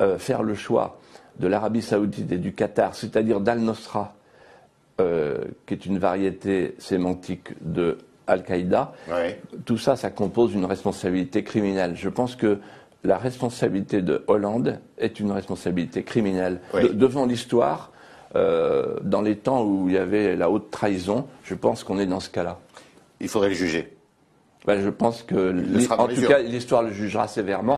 Euh, faire le choix de l'Arabie saoudite et du Qatar, c'est-à-dire d'Al-Nosra, euh, qui est une variété sémantique de Al-Qaïda, tout ça, ça compose une responsabilité criminelle. Je pense que la responsabilité de Hollande est une responsabilité criminelle. devant l'histoire, euh, dans les temps où il y avait la haute trahison, je pense qu'on est dans ce cas-là. Il faudrait le juger. Ben, je pense que, en tout cas, l'histoire le jugera sévèrement.